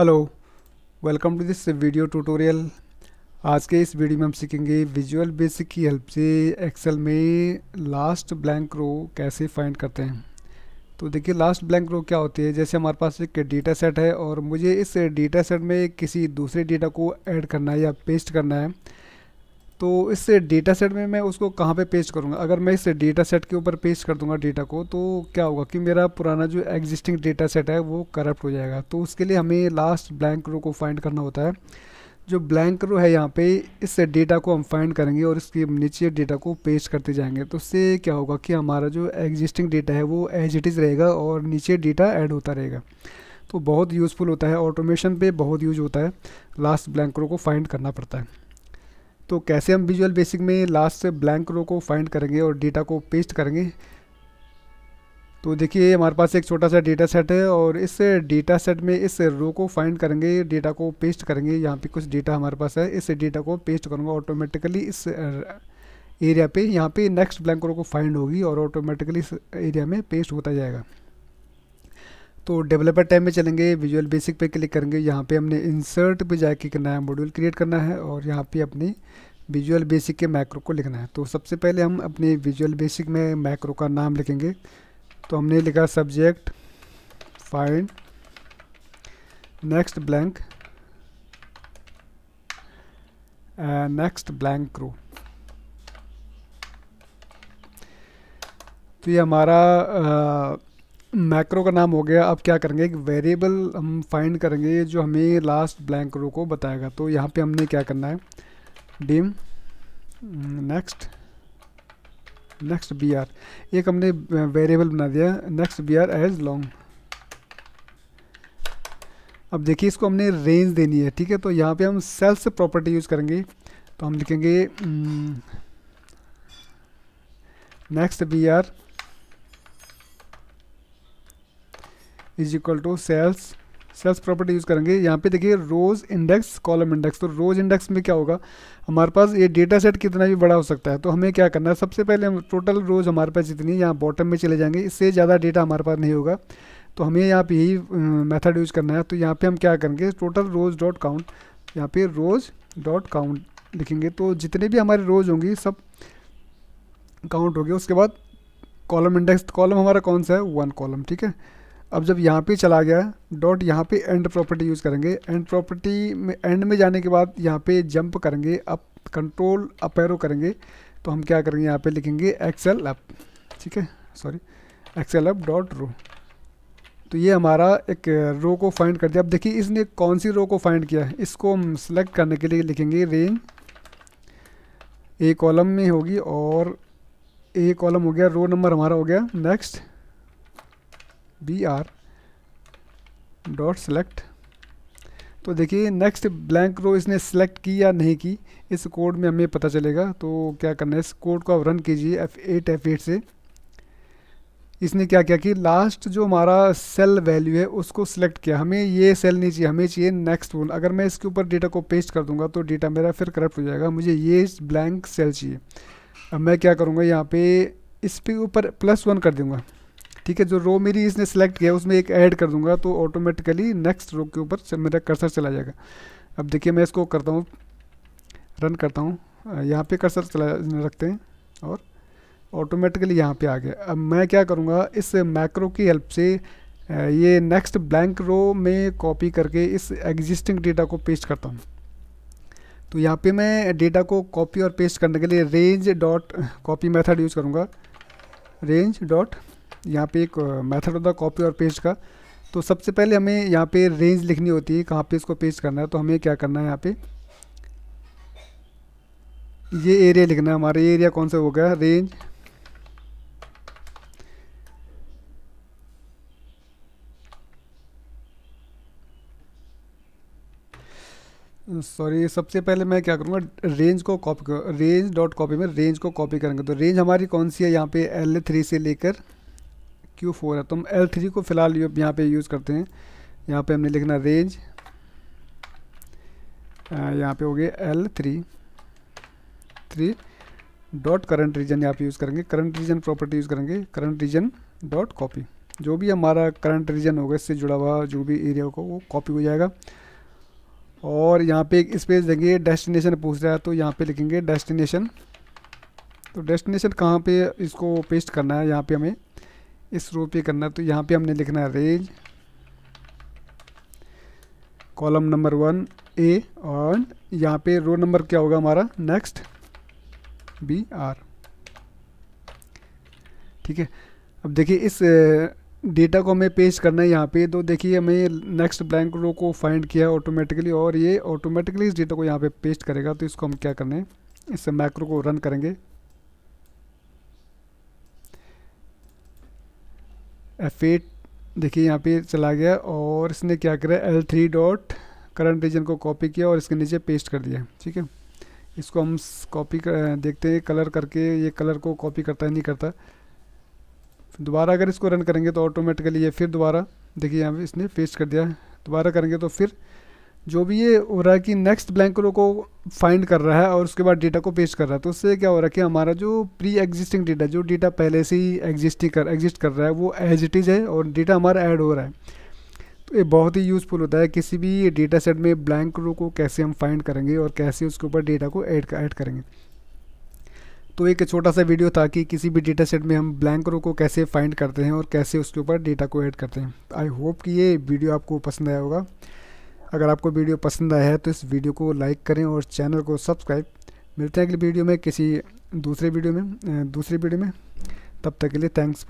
hello welcome to this video tutorial आज के इस वीडियो में हम सीखेंगे विजुअल बेसिक की हेल्प से एक्सेल में लास्ट ब्लैंक रो कैसे फाइंड करते हैं तो देखिए लास्ट ब्लैंक रो क्या होती है जैसे हमारे पास एक डेटा सेट है और मुझे इस डेटा सेट में किसी दूसरे डेटा को ऐड करना है या पेस्ट करना है तो इस डेटा सेट में मैं उसको कहाँ पे पेस्ट करूँगा अगर मैं इस डेटा सेट के ऊपर पेस्ट कर दूँगा डेटा को तो क्या होगा कि मेरा पुराना जो एग्जिस्टिंग डेटा सेट है वो करप्ट हो जाएगा तो उसके लिए हमें लास्ट ब्लैंक रो को फाइंड करना होता है जो ब्लैंक रो है यहाँ पे इस डेटा को हम फाइंड करेंगे और इसके नीचे डेटा को पेस्ट करते जाएंगे तो उससे क्या होगा कि हमारा जो एग्जिस्टिंग डेटा है वो एज इट इज़ रहेगा और नीचे डेटा ऐड होता रहेगा तो बहुत यूज़फुल होता है ऑटोमेशन पे बहुत यूज होता है लास्ट ब्लैंक रो को फाइंड करना पड़ता है तो कैसे हम विजुअल बेसिक में लास्ट ब्लैंक रो को फाइंड करेंगे और डेटा को पेस्ट करेंगे तो देखिए हमारे पास एक छोटा सा डेटा सेट है और इस डेटा सेट में इस रो को फाइंड करेंगे डेटा को पेस्ट करेंगे यहाँ पे कुछ डेटा हमारे पास है इस डेटा को पेस्ट करूँगा ऑटोमेटिकली इस एरिया पे यहाँ पे नेक्स्ट ब्लैंक रो को फाइंड होगी और ऑटोमेटिकली इस एरिया में पेस्ट होता जाएगा तो डेवलपर टाइम में चलेंगे विजुअल बेसिक पे क्लिक करेंगे यहाँ पे हमने इंसर्ट पे जाके एक नया मॉड्यूल क्रिएट करना है और यहाँ पे अपने विजुअल बेसिक के मैक्रो को लिखना है तो सबसे पहले हम अपने विजुअल बेसिक में मैक्रो का नाम लिखेंगे तो हमने लिखा subject find next blank next blank row तो ये हमारा uh, मैक्रो का नाम हो गया अब क्या करेंगे एक वेरिएबल हम फाइंड करेंगे जो हमें लास्ट ब्लैंक रो को बताएगा तो यहाँ पे हमने क्या करना है dim next next B R एक हमने वेरिएबल बना दिया next B R as long अब देखिए इसको हमने रेंज देनी है ठीक है तो यहाँ पे हम सेल्स प्रॉपर्टी यूज़ करेंगे तो हम लिखेंगे next B R is equal to cells cells property use करेंगे यहाँ पे देखिए रोज़ इंडेक्स कॉलम इंडेक्स तो रोज़ इंडेक्स में क्या होगा हमारे पास ये डेटा सेट कितना भी बड़ा हो सकता है तो हमें क्या करना है सबसे पहले हम टोटल रोज़ हमारे पास जितनी यहाँ बॉटम में चले जाएंगे इससे ज़्यादा डेटा हमारे पास नहीं होगा तो हमें यहाँ पे यही मेथड यूज़ करना है तो यहाँ पे हम क्या करेंगे टोटल रोज़ डॉट काउंट यहाँ पे रोज़ डॉट काउंट लिखेंगे तो जितने भी हमारे रोज़ होंगे सब काउंट होगी उसके बाद कॉलम इंडेक्स कॉलम हमारा कौन सा है वन कॉलम ठीक है अब जब यहाँ पे चला गया डॉट यहाँ पे एंड प्रॉपर्टी यूज़ करेंगे एंड प्रॉपर्टी में एंड में जाने के बाद यहाँ पे जंप करेंगे अप कंट्रोल अपैरो करेंगे तो हम क्या करेंगे यहाँ पे लिखेंगे एक्सेल अप ठीक है sorry Excel up dot row तो ये हमारा एक रो को फाइंड कर दिया अब देखिए इसने कौन सी रो को फाइंड किया है इसको हम सेलेक्ट करने के लिए लिखेंगे रेंज ए कॉलम में होगी और ए कॉलम हो गया रो नंबर हमारा हो गया next B R dot select तो देखिए नेक्स्ट ब्लैंक रो इसने सेलेक्ट की या नहीं की इस कोड में हमें पता चलेगा तो क्या करना है इस कोड को आप रन कीजिए एफ एट एफ एट से इसने क्या किया कि लास्ट जो हमारा सेल वैल्यू है उसको सिलेक्ट किया हमें ये सेल नहीं चाहिए हमें चाहिए नेक्स्ट वन अगर मैं इसके ऊपर डेटा को पेस्ट कर दूंगा तो डेटा मेरा फिर करप्ट हो जाएगा मुझे ये ब्लैंक सेल चाहिए अब मैं क्या करूँगा यहाँ पे इस पे ऊपर प्लस वन कर दूँगा ठीक है जो रो मेरी इसने सेलेक्ट किया उसमें एक ऐड कर दूंगा तो ऑटोमेटिकली नेक्स्ट रो के ऊपर मेरा कर्सर चला जाएगा अब देखिए मैं इसको करता हूँ रन करता हूँ यहाँ पे कर्सर चला रखते हैं और ऑटोमेटिकली यहाँ पे आ गया अब मैं क्या करूँगा इस मैक्रो की हेल्प से ये नेक्स्ट ब्लैंक रो में कॉपी करके इस एग्जिस्टिंग डेटा को पेस्ट करता हूँ तो यहाँ पे मैं डेटा को कॉपी और पेस्ट करने के लिए range dot copy method use करूँगा रेंज डॉट यहाँ पे एक मेथड होता है कॉपी और पेस्ट का तो सबसे पहले हमें यहाँ पे रेंज लिखनी होती है कहाँ पे इसको पेस्ट करना है तो हमें क्या करना है यहाँ पे ये एरिया लिखना है हमारा एरिया कौन सा गया रेंज सॉरी सबसे पहले मैं क्या करूँगा रेंज को कॉपी रेंज डॉट कॉपी में रेंज को कॉपी करेंगे तो रेंज हमारी कौन सी है यहाँ पे एल थ्री से लेकर क्यू फोर है तो हम एल थ्री को फ़िलहाल यहाँ पे यूज़ करते हैं यहाँ पे हमने लिखना रेंज यहाँ पे हो गया L three three dot current region यहाँ पे यूज़ करेंगे करंट रीजन प्रॉपर्टी यूज़ करेंगे करंट रीजन डॉट कॉपी जो भी हमारा करंट रीजन होगा इससे जुड़ा हुआ जो भी एरिया होगा वो कॉपी हो जाएगा और यहाँ पे एक स्पेस देंगे डेस्टिनेशन पूछ रहा है तो यहाँ पे लिखेंगे डेस्टिनेशन तो डेस्टिनेशन कहाँ पे इसको पेस्ट करना है यहाँ पे हमें इस रो पे करना है तो यहाँ पे हमने लिखना है range column number one A और यहाँ पे रो नंबर क्या होगा हमारा नेक्स्ट बी आर ठीक है अब देखिए इस डेटा को हमें पेश करना है यहाँ पे तो देखिए हमें नेक्स्ट ब्लैंक रो को फाइंड किया है ऑटोमेटिकली और ये ऑटोमेटिकली इस डेटा को यहाँ पे पेस्ट करेगा तो इसको हम क्या करना है इस मैक्रो को रन करेंगे एफ एट देखिए यहाँ पे चला गया और इसने क्या करा L three dot current region को कॉपी किया और इसके नीचे पेस्ट कर दिया ठीक है इसको हम कॉपी कर देखते हैं कलर करके ये कलर को कॉपी करता है नहीं करता दोबारा अगर इसको रन करेंगे तो ऑटोमेटिकली ये फिर दोबारा देखिए यहाँ पे इसने पेस्ट कर दिया दोबारा करेंगे तो फिर जो भी ये हो रहा है कि नेक्स्ट ब्लैंक रो को फाइंड कर रहा है और उसके बाद डेटा को पेश कर रहा है तो उससे क्या हो रहा है कि हमारा जो प्री एग्जिस्टिंग डेटा जो डेटा पहले से ही एग्जिस्टिंग कर एग्जिस्ट कर रहा है वो एज इट इज़ है और डेटा हमारा ऐड हो रहा है तो ये बहुत ही यूज़फुल होता है किसी भी डेटा सेट में ब्लैंक रो को कैसे हम फाइंड करेंगे और कैसे उसके ऊपर डेटा को ऐड ऐड करेंगे तो एक छोटा सा वीडियो था कि किसी भी डेटा सेट में हम ब्लैंक रो को कैसे फाइंड करते हैं और कैसे उसके ऊपर डेटा को ऐड करते हैं आई होप कि ये वीडियो आपको पसंद आया होगा अगर आपको वीडियो पसंद आया है तो इस वीडियो को लाइक करें और चैनल को सब्सक्राइब मिलते हैं अगली वीडियो में किसी दूसरे वीडियो में दूसरी वीडियो में तब तक के लिए थैंक्स